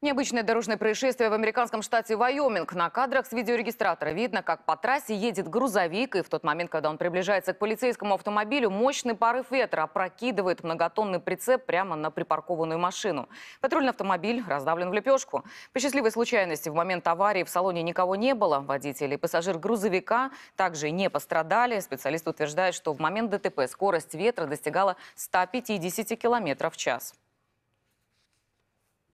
Необычное дорожное происшествие в американском штате Вайоминг. На кадрах с видеорегистратора видно, как по трассе едет грузовик, и в тот момент, когда он приближается к полицейскому автомобилю, мощный порыв ветра опрокидывает многотонный прицеп прямо на припаркованную машину. Патрульный автомобиль раздавлен в лепешку. По счастливой случайности, в момент аварии в салоне никого не было. Водитель и пассажир грузовика также не пострадали. Специалисты утверждают, что в момент ДТП скорость ветра достигала 150 км в час.